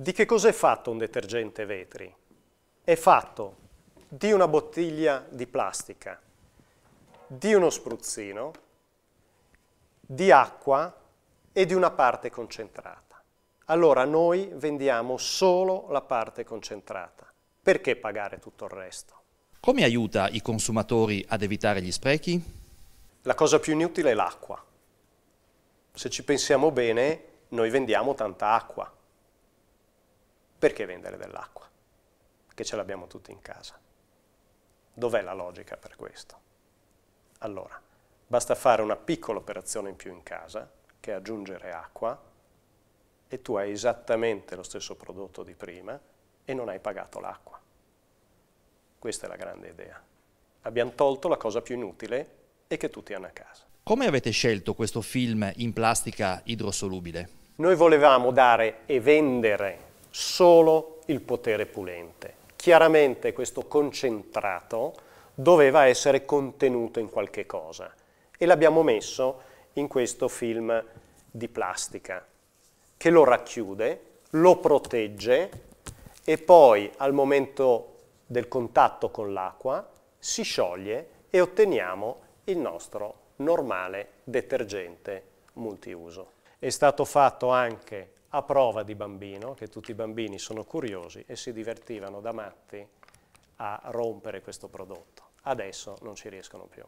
Di che cos'è fatto un detergente vetri? È fatto di una bottiglia di plastica, di uno spruzzino, di acqua e di una parte concentrata. Allora noi vendiamo solo la parte concentrata. Perché pagare tutto il resto? Come aiuta i consumatori ad evitare gli sprechi? La cosa più inutile è l'acqua. Se ci pensiamo bene, noi vendiamo tanta acqua perché vendere dell'acqua? Che ce l'abbiamo tutti in casa. Dov'è la logica per questo? Allora, basta fare una piccola operazione in più in casa, che è aggiungere acqua, e tu hai esattamente lo stesso prodotto di prima e non hai pagato l'acqua. Questa è la grande idea. Abbiamo tolto la cosa più inutile e che tutti hanno a casa. Come avete scelto questo film in plastica idrosolubile? Noi volevamo dare e vendere solo il potere pulente. Chiaramente questo concentrato doveva essere contenuto in qualche cosa e l'abbiamo messo in questo film di plastica che lo racchiude, lo protegge e poi al momento del contatto con l'acqua si scioglie e otteniamo il nostro normale detergente multiuso. È stato fatto anche a prova di bambino, che tutti i bambini sono curiosi e si divertivano da matti a rompere questo prodotto. Adesso non ci riescono più.